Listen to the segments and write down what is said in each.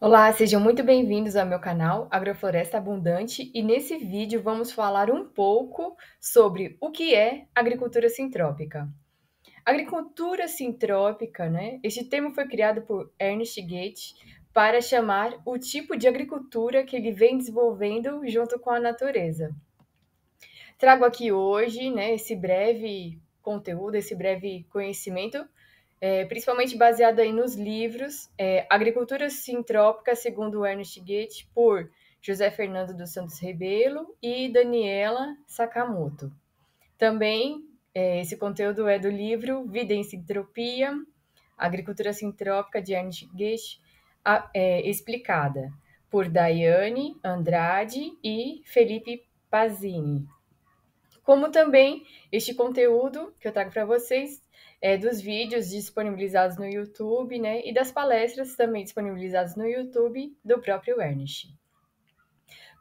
Olá, sejam muito bem-vindos ao meu canal Agrofloresta Abundante e nesse vídeo vamos falar um pouco sobre o que é agricultura sintrópica. Agricultura sintrópica, né? Este termo foi criado por Ernest Goethe para chamar o tipo de agricultura que ele vem desenvolvendo junto com a natureza. Trago aqui hoje, né, esse breve conteúdo, esse breve conhecimento é, principalmente baseado aí nos livros é, Agricultura Sintrópica, segundo Ernest Goethe, por José Fernando dos Santos Rebelo e Daniela Sakamoto. Também é, esse conteúdo é do livro Vida em Sintropia, Agricultura Sintrópica, de Ernest Goethe, a, é, explicada, por Daiane Andrade e Felipe Pazini como também este conteúdo que eu trago para vocês é, dos vídeos disponibilizados no YouTube, né, e das palestras também disponibilizadas no YouTube do próprio Ernest.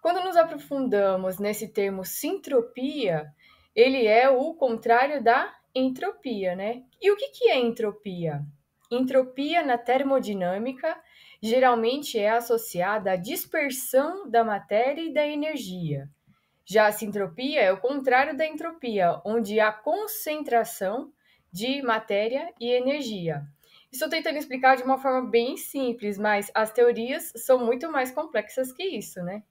Quando nos aprofundamos nesse termo sintropia, ele é o contrário da entropia, né? E o que, que é entropia? Entropia na termodinâmica geralmente é associada à dispersão da matéria e da energia. Já a sintropia é o contrário da entropia, onde há concentração de matéria e energia. Estou tentando explicar de uma forma bem simples, mas as teorias são muito mais complexas que isso, né?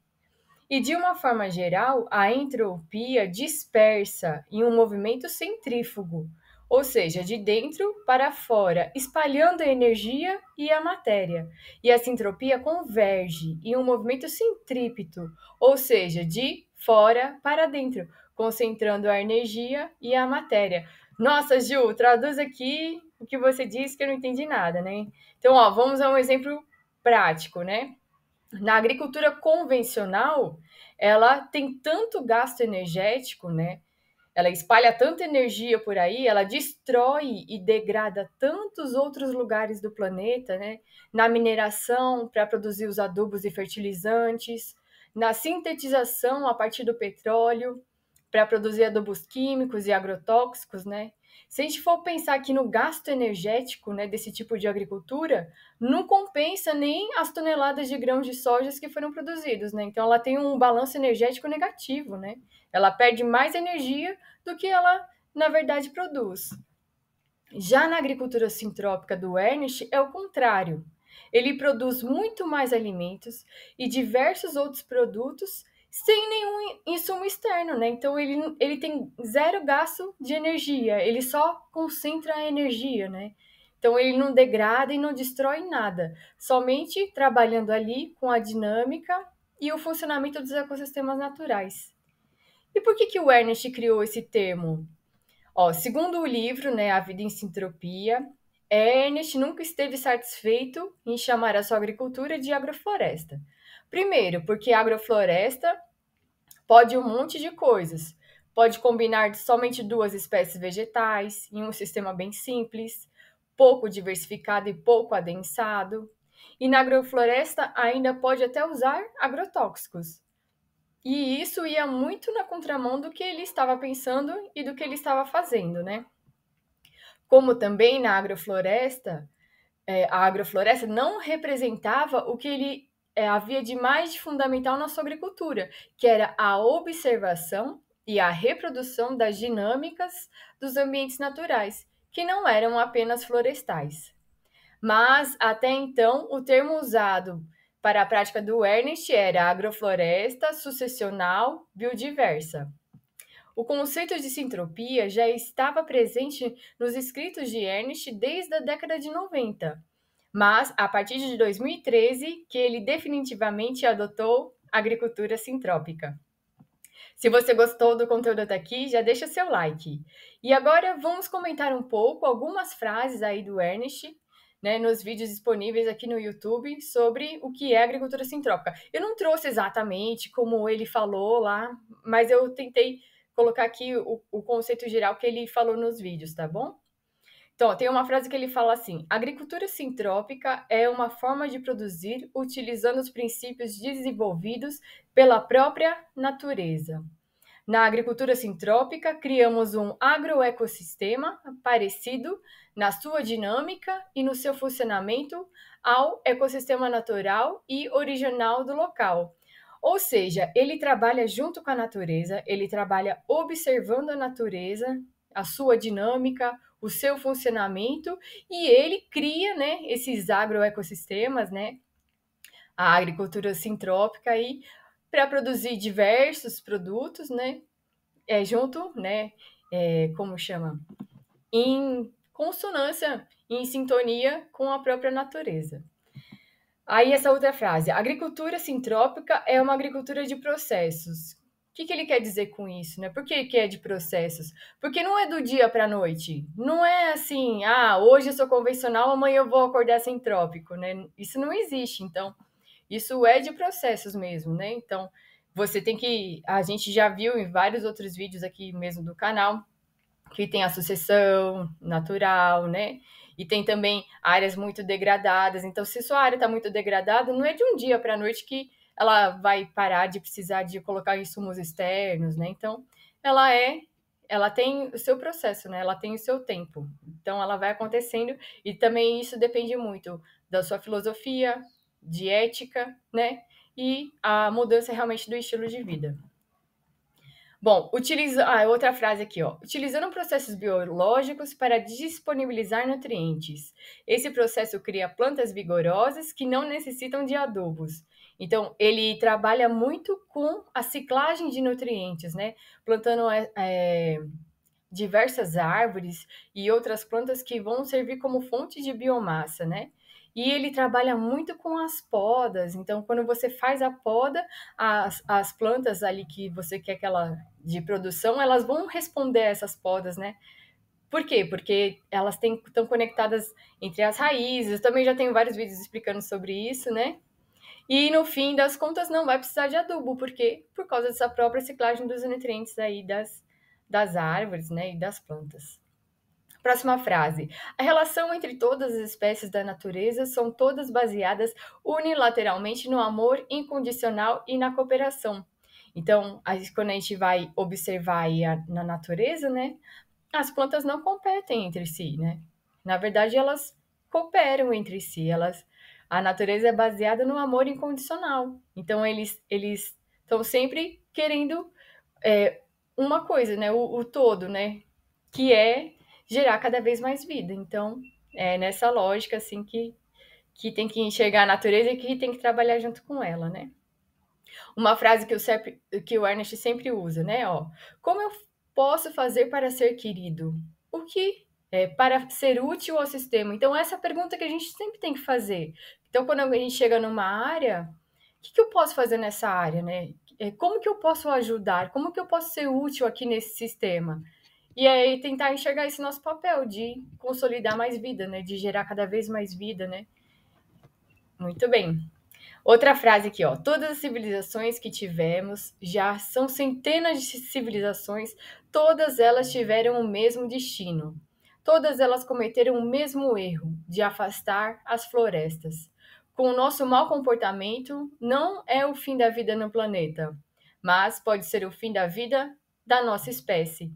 E de uma forma geral, a entropia dispersa em um movimento centrífugo, ou seja, de dentro para fora, espalhando a energia e a matéria. E a sintropia converge em um movimento centrípeto, ou seja, de fora para dentro, concentrando a energia e a matéria. Nossa, Ju, traduz aqui o que você disse que eu não entendi nada, né? Então, ó, vamos a um exemplo prático, né? Na agricultura convencional, ela tem tanto gasto energético, né? Ela espalha tanta energia por aí, ela destrói e degrada tantos outros lugares do planeta, né? Na mineração, para produzir os adubos e fertilizantes, na sintetização a partir do petróleo para produzir adubos químicos e agrotóxicos, né? Se a gente for pensar aqui no gasto energético né, desse tipo de agricultura, não compensa nem as toneladas de grãos de soja que foram produzidos, né? Então ela tem um balanço energético negativo, né? Ela perde mais energia do que ela, na verdade, produz. Já na agricultura sintrópica do Ernest, é o contrário. Ele produz muito mais alimentos e diversos outros produtos sem nenhum insumo externo, né? Então ele, ele tem zero gasto de energia, ele só concentra a energia, né? Então ele não degrada e não destrói nada, somente trabalhando ali com a dinâmica e o funcionamento dos ecossistemas naturais. E por que, que o Ernest criou esse termo? Ó, segundo o livro, né, A Vida em Sintropia, Ernest nunca esteve satisfeito em chamar a sua agricultura de agrofloresta. Primeiro, porque agrofloresta pode um monte de coisas. Pode combinar somente duas espécies vegetais em um sistema bem simples, pouco diversificado e pouco adensado. E na agrofloresta ainda pode até usar agrotóxicos. E isso ia muito na contramão do que ele estava pensando e do que ele estava fazendo, né? como também na agrofloresta, é, a agrofloresta não representava o que ele é, havia de mais de fundamental na sua agricultura, que era a observação e a reprodução das dinâmicas dos ambientes naturais, que não eram apenas florestais. Mas, até então, o termo usado para a prática do Ernest era agrofloresta sucessional biodiversa. O conceito de sintropia já estava presente nos escritos de Ernst desde a década de 90, mas a partir de 2013 que ele definitivamente adotou agricultura sintrópica. Se você gostou do conteúdo até aqui, já deixa seu like. E agora vamos comentar um pouco algumas frases aí do Ernest né, nos vídeos disponíveis aqui no YouTube sobre o que é agricultura sintrópica. Eu não trouxe exatamente como ele falou lá, mas eu tentei colocar aqui o, o conceito geral que ele falou nos vídeos, tá bom? Então, tem uma frase que ele fala assim: agricultura sintrópica é uma forma de produzir utilizando os princípios desenvolvidos pela própria natureza. Na agricultura sintrópica, criamos um agroecossistema parecido na sua dinâmica e no seu funcionamento ao ecossistema natural e original do local, ou seja, ele trabalha junto com a natureza, ele trabalha observando a natureza, a sua dinâmica, o seu funcionamento e ele cria, né, esses agroecossistemas, né, a agricultura sintrópica aí para produzir diversos produtos, né, é junto, né, é, como chama, em consonância, em sintonia com a própria natureza. Aí essa outra frase, agricultura sintrópica é uma agricultura de processos. O que, que ele quer dizer com isso, né? Por que, que é de processos? Porque não é do dia para a noite. Não é assim, ah, hoje eu sou convencional, amanhã eu vou acordar sintrópico, né? Isso não existe, então. Isso é de processos mesmo, né? Então, você tem que. A gente já viu em vários outros vídeos aqui mesmo do canal que tem a sucessão natural, né? e tem também áreas muito degradadas. Então, se sua área está muito degradada, não é de um dia para a noite que ela vai parar de precisar de colocar insumos externos, né? Então, ela é, ela tem o seu processo, né? Ela tem o seu tempo. Então, ela vai acontecendo e também isso depende muito da sua filosofia, de ética, né? E a mudança realmente do estilo de vida. Bom, utiliza... ah, outra frase aqui, ó. Utilizando processos biológicos para disponibilizar nutrientes. Esse processo cria plantas vigorosas que não necessitam de adubos. Então, ele trabalha muito com a ciclagem de nutrientes, né? Plantando é, é diversas árvores e outras plantas que vão servir como fonte de biomassa, né? E ele trabalha muito com as podas. Então, quando você faz a poda, as, as plantas ali que você quer que ela de produção, elas vão responder a essas podas, né? Por quê? Porque elas estão conectadas entre as raízes. Eu também já tenho vários vídeos explicando sobre isso, né? E no fim das contas não vai precisar de adubo, porque por causa dessa própria ciclagem dos nutrientes aí das, das árvores, né, e das plantas. Próxima frase. A relação entre todas as espécies da natureza são todas baseadas unilateralmente no amor incondicional e na cooperação. Então, quando a gente vai observar aí na natureza, né, as plantas não competem entre si, né? Na verdade, elas cooperam entre si. Elas, a natureza é baseada no amor incondicional. Então, eles eles estão sempre querendo é, uma coisa, né? O, o todo, né? Que é gerar cada vez mais vida. Então, é nessa lógica, assim, que, que tem que enxergar a natureza e que tem que trabalhar junto com ela, né? Uma frase que o, Sep, que o Ernest sempre usa, né? Ó, como eu posso fazer para ser querido? O que é, para ser útil ao sistema? Então, essa é a pergunta que a gente sempre tem que fazer. Então, quando a gente chega numa área, o que, que eu posso fazer nessa área, né? É, como que eu posso ajudar? Como que eu posso ser útil aqui nesse sistema? E aí tentar enxergar esse nosso papel de consolidar mais vida, né? De gerar cada vez mais vida, né? Muito bem. Outra frase aqui, ó. Todas as civilizações que tivemos, já são centenas de civilizações, todas elas tiveram o mesmo destino. Todas elas cometeram o mesmo erro de afastar as florestas. Com o nosso mau comportamento, não é o fim da vida no planeta, mas pode ser o fim da vida da nossa espécie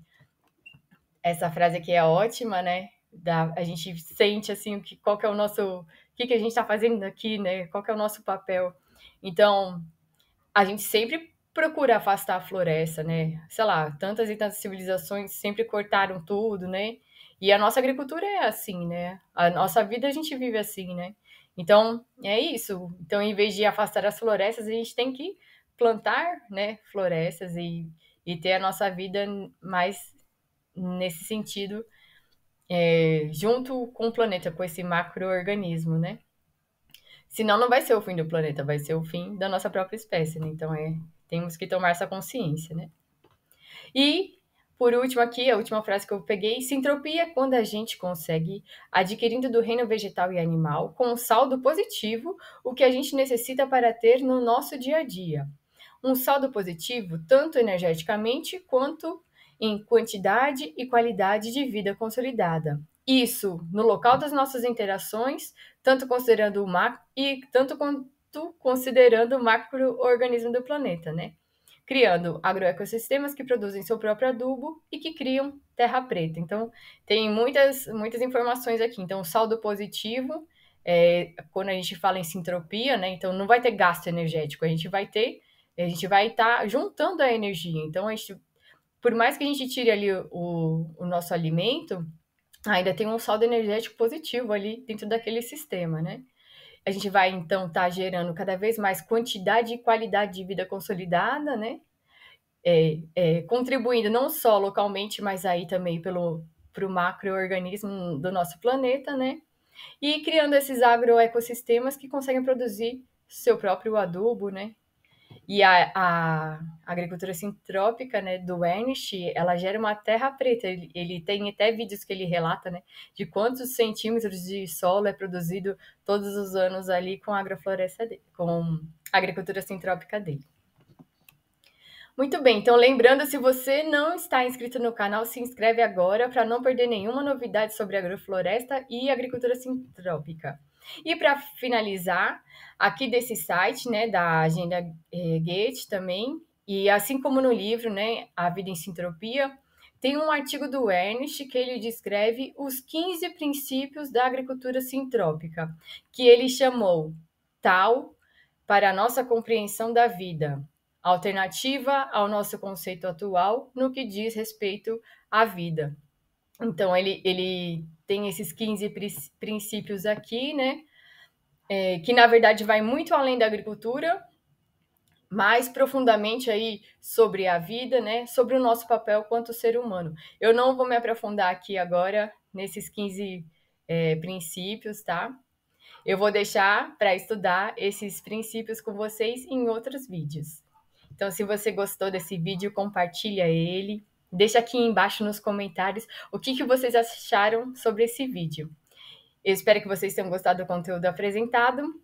essa frase aqui é ótima, né? Da, a gente sente assim o que, qual que é o nosso, o que, que a gente está fazendo aqui, né? Qual que é o nosso papel? Então, a gente sempre procura afastar a floresta, né? Sei lá, tantas e tantas civilizações sempre cortaram tudo, né? E a nossa agricultura é assim, né? A nossa vida a gente vive assim, né? Então, é isso. Então, em vez de afastar as florestas, a gente tem que plantar, né, florestas e, e ter a nossa vida mais nesse sentido, é, junto com o planeta, com esse macroorganismo, né? Senão não vai ser o fim do planeta, vai ser o fim da nossa própria espécie, né? Então é, temos que tomar essa consciência, né? E por último aqui, a última frase que eu peguei, sintropia é quando a gente consegue, adquirindo do reino vegetal e animal, com um saldo positivo, o que a gente necessita para ter no nosso dia a dia. Um saldo positivo, tanto energeticamente quanto em quantidade e qualidade de vida consolidada. Isso no local das nossas interações, tanto considerando o macro e tanto quanto considerando o macroorganismo do planeta, né? Criando agroecossistemas que produzem seu próprio adubo e que criam terra preta. Então, tem muitas, muitas informações aqui. Então, saldo positivo, é, quando a gente fala em sintropia, né? Então, não vai ter gasto energético, a gente vai ter, a gente vai estar tá juntando a energia. Então, a gente por mais que a gente tire ali o, o nosso alimento, ainda tem um saldo energético positivo ali dentro daquele sistema, né? A gente vai então estar tá gerando cada vez mais quantidade e qualidade de vida consolidada, né? É, é, contribuindo não só localmente, mas aí também pelo para o macroorganismo do nosso planeta, né? E criando esses agroecossistemas que conseguem produzir seu próprio adubo, né? E a, a agricultura sintrópica, né, do Ernst, ela gera uma terra preta. Ele, ele, tem até vídeos que ele relata, né, de quantos centímetros de solo é produzido todos os anos ali com a agrofloresta, dele, com a agricultura sintrópica dele. Muito bem, então lembrando, se você não está inscrito no canal, se inscreve agora para não perder nenhuma novidade sobre agrofloresta e agricultura sintrópica. E para finalizar, aqui desse site, né, da Agenda eh, Goethe também, e assim como no livro, né, A Vida em Sintropia, tem um artigo do Ernst que ele descreve os 15 princípios da agricultura sintrópica, que ele chamou tal para a nossa compreensão da vida, alternativa ao nosso conceito atual no que diz respeito à vida. Então, ele, ele tem esses 15 princípios aqui, né? É, que, na verdade, vai muito além da agricultura, mais profundamente aí sobre a vida, né? Sobre o nosso papel quanto ser humano. Eu não vou me aprofundar aqui agora nesses 15 é, princípios, tá? Eu vou deixar para estudar esses princípios com vocês em outros vídeos. Então, se você gostou desse vídeo, compartilha ele, Deixa aqui embaixo nos comentários o que, que vocês acharam sobre esse vídeo. Eu espero que vocês tenham gostado do conteúdo apresentado